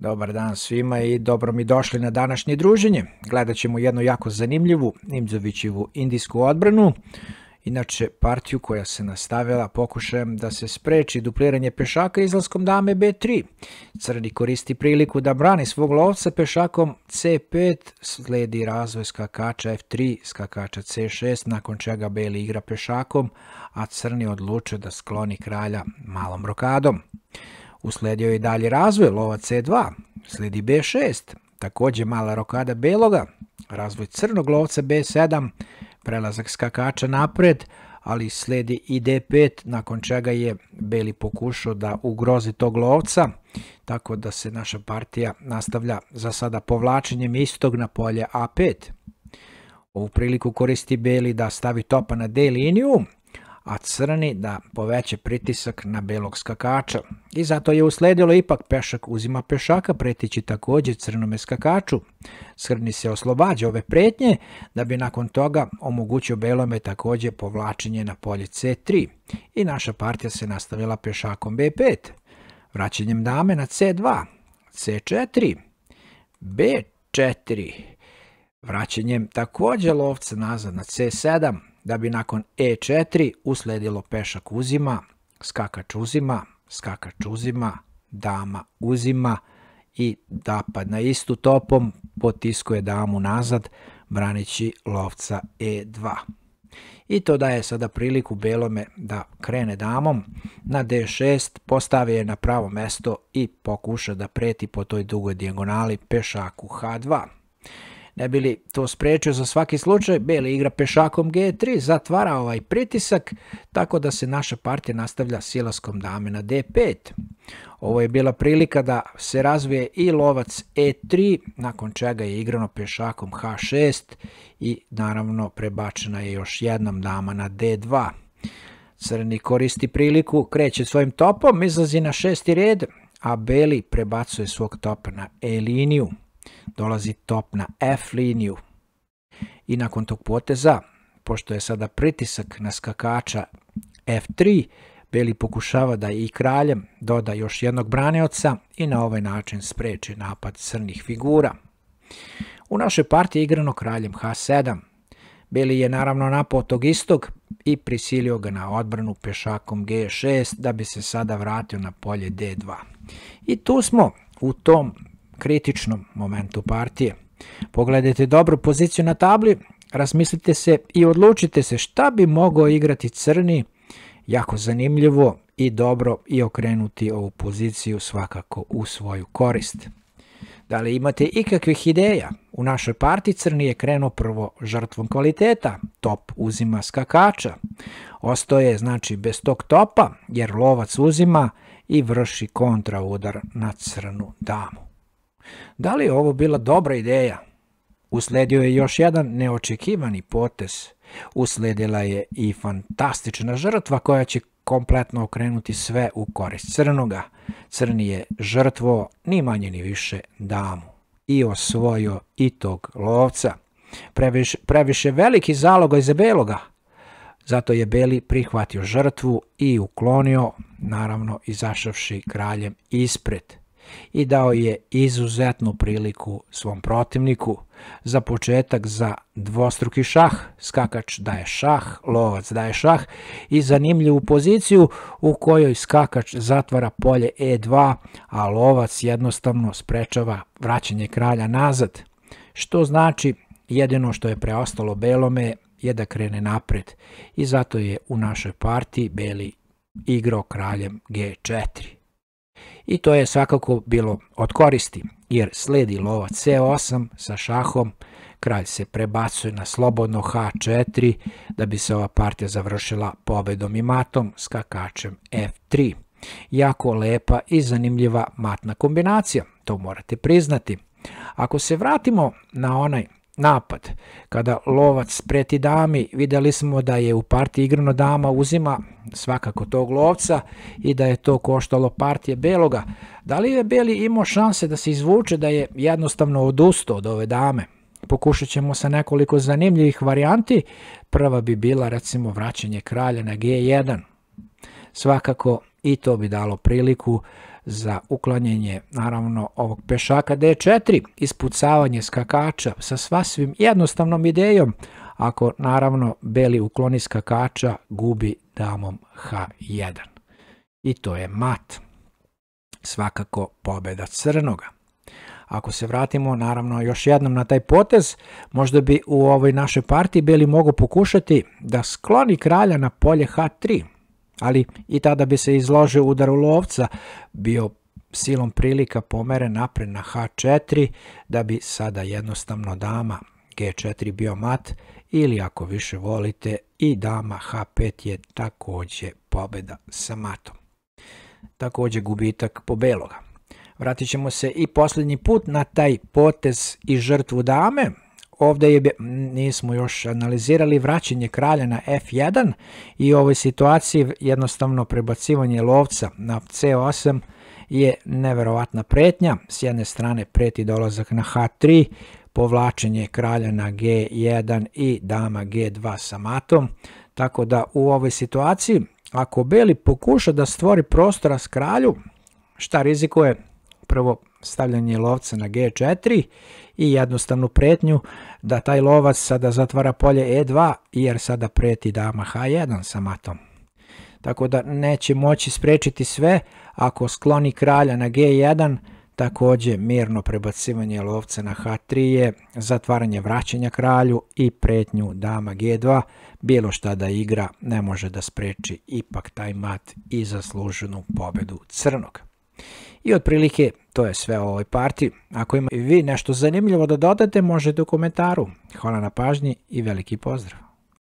Dobar dan svima i dobro mi došli na današnje druženje. Gledat ćemo jednu jako zanimljivu nimzovićivu indijsku odbranu. Inače, partiju koja se nastavila pokušajem da se spreči dupliranje pešaka izlaskom dame B3. Crni koristi priliku da brani svog lovca pešakom C5, sledi razvoj skakača F3, skakača C6, nakon čega beli igra pešakom, a crni odluče da skloni kralja malom rokadom. Usledio je i dalje razvoj lova C2, slijedi B6, također mala rokada beloga, razvoj crnog lovca B7, prelazak skakača napred, ali slijedi i D5, nakon čega je beli pokušao da ugrozi tog lovca, tako da se naša partija nastavlja za sada povlačenjem istog na polje A5. Ovu priliku koristi beli da stavi topa na D liniju, a crni da poveće pritisak na belog skakača. I zato je usledilo ipak pešak uzima pešaka pretići također crnome skakaču. Crni se oslobađa ove pretnje da bi nakon toga omogućio belome također povlačenje na polje C3 i naša partija se nastavila pešakom B5, vraćanjem dame na C2, C4, B4, vraćanjem također lovca nazad na C7, da bi nakon e4 usledilo pešak uzima, skakač uzima, skakač uzima, dama uzima i napad na istu topom potiskuje damu nazad branići lovca e2. I to daje sada priliku Belome da krene damom na d6, postavi je na pravo mesto i pokuša da preti po toj dugoj dijagonali pešaku h2. Ne bi li to sprečio za svaki slučaj, Beli igra pešakom G3, zatvara ovaj pritisak, tako da se naša partija nastavlja silaskom dame na D5. Ovo je bila prilika da se razvije i lovac E3, nakon čega je igrano pešakom H6 i naravno prebačena je još jednom dama na D2. Crni koristi priliku, kreće svojim topom, izlazi na šesti red, a Beli prebacuje svog topa na E liniju dolazi top na F liniju i nakon tog poteza, pošto je sada pritisak na skakača F3, Beli pokušava da i kraljem doda još jednog branioca i na ovaj način spreči napad crnih figura. U našoj partiji je igrano kraljem H7. Beli je naravno napao tog istog i prisilio ga na odbranu pešakom G6 da bi se sada vratio na polje D2. I tu smo u tom kritičnom momentu partije. Pogledajte dobru poziciju na tabli, razmislite se i odlučite se šta bi mogao igrati crni, jako zanimljivo i dobro i okrenuti ovu poziciju svakako u svoju korist. Da li imate ikakvih ideja? U našoj partiji Crni je krenuo prvo žrtvom kvaliteta, top uzima skakača. Ostoje, znači bez tog topa jer lovac uzima i vrši kontraudar na crnu damu. Da li je ovo bila dobra ideja? Usledio je još jedan neočekivani potez. Usledila je i fantastična žrtva koja će kompletno okrenuti sve u korist crnoga. Crni je žrtvo ni manje ni više damu i osvojio i tog lovca. Previše, previše veliki zalog za beloga. Zato je Beli prihvatio žrtvu i uklonio, naravno izašavši kraljem ispred i dao je izuzetnu priliku svom protivniku. Za početak za dvostruki šah, skakač daje šah, lovac daje šah i zanimljivu poziciju u kojoj skakač zatvara polje E2, a lovac jednostavno sprečava vraćanje kralja nazad. Što znači jedino što je preostalo belome je da krene napred i zato je u našoj partiji beli igrao kraljem G4. I to je svakako bilo od koristi, jer sledi lovac C8 sa šahom, kralj se prebacuje na slobodno H4 da bi se ova partija završila pobedom i matom skakačem F3. Jako lepa i zanimljiva matna kombinacija, to morate priznati. Ako se vratimo na onaj napad. Kada lovac preti dami, vidjeli smo da je u partiji igrano dama uzima svakako tog lovca i da je to koštalo partije Beloga. Da li je Beli imao šanse da se izvuče da je jednostavno odustao od ove dame? Pokušat ćemo sa nekoliko zanimljivih varijanti. Prva bi bila recimo vraćanje kralja na G1. Svakako i to bi dalo priliku za uklanjanje naravno ovog pešaka D4, ispucavanje skakača sa svasvim jednostavnom idejom, ako naravno beli ukloni skakača gubi damom H1. I to je mat. Svakako pobjeda crnoga. Ako se vratimo naravno još jednom na taj potez, možda bi u ovoj našoj partiji beli mogu pokušati da skloni kralja na polje H3, ali i tada bi se izložio udaru lovca, bio silom prilika pomeren napred na h4, da bi sada jednostavno dama g4 bio mat ili ako više volite i dama h5 je također pobjeda sa matom. Također gubitak po beloga. Vratit ćemo se i posljednji put na taj potez i žrtvu dame, ovdje je, nismo još analizirali vraćanje kralja na f1 i u ovoj situaciji jednostavno prebacivanje lovca na c8 je neverovatna pretnja. S jedne strane preti dolazak na h3, povlačenje kralja na g1 i dama g2 sa matom. Tako da u ovoj situaciji ako beli pokuša da stvori prostora s kralju, šta rizikuje? prvo stavljanje lovca na G4 i jednostavnu pretnju da taj lovac sada zatvara polje E2 jer sada preti dama H1 sa matom. Tako da neće moći sprečiti sve ako skloni kralja na G1 Također mirno prebacivanje lovca na H3 je zatvaranje vraćanja kralju i pretnju dama G2. Bilo šta da igra ne može da spreči ipak taj mat i zasluženu pobedu crnog. I otprilike to je sve o ovoj parti. Ako ima i vi nešto zanimljivo da dodate možete u komentaru. Hvala na pažnji i veliki pozdrav.